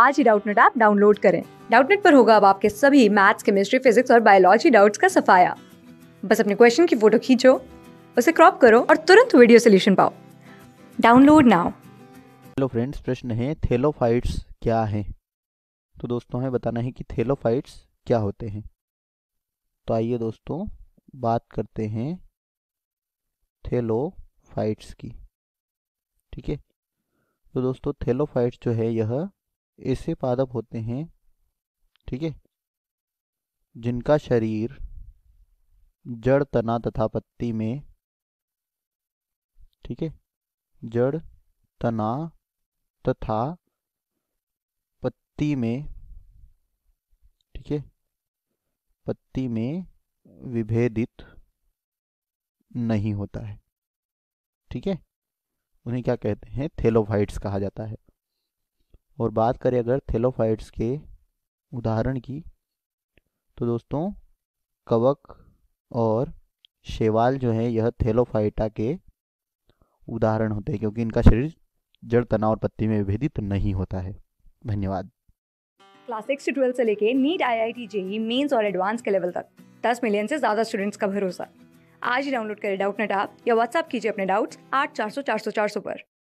आज ही Doubtnut app download करें डाउटनेट पर होगा अब आपके सभी मैथ्स केमिस्ट्री फिजिक्स और बायोलॉजी डाउट्स का सफाया बस अपने क्वेश्चन की फोटो खींचो उसे क्रॉप करो और तुरंत वीडियो सोल्यूशन पाओ डाउनलोड नाउ हेलो फ्रेंड्स प्रश्न है थेलोफाइट्स क्या है तो दोस्तों हमें बताना है कि थेलोफाइट्स क्या होते हैं तो आइए दोस्तों बात करते हैं थेलोफाइट्स की ठीक है तो दोस्तों थेलोफाइट्स जो है यह ऐसे पादप होते हैं ठीक है जिनका शरीर जड़ तना तथा पत्ती में ठीक है जड़ तना तथा पत्ती में ठीक है पत्ती में विभेदित नहीं होता है ठीक है उन्हें क्या कहते हैं थेलोफाइट्स कहा जाता है और बात करें अगर थेलोफाइट्स के उदाहरण की तो दोस्तों कवक और शेवाल जो है यह थेलोफाइटा के उदाहरण होते हैं क्योंकि इनका शरीर जड़ तनाव और पत्ती में विभेदित नहीं होता है धन्यवाद क्लास सिक्स से ट्वेल्थ से लेके NEET I I T JEE mains और एडवांस के लेवल तक दस मिलियन से ज़्यादा स्टूडेंट्स का भरोसा आज ही डाउनलोड करें डाउट नेट आप या व्हाट्सअप कीजिए अपने डाउट्स आठ चार सौ चार सौ चार सौ पर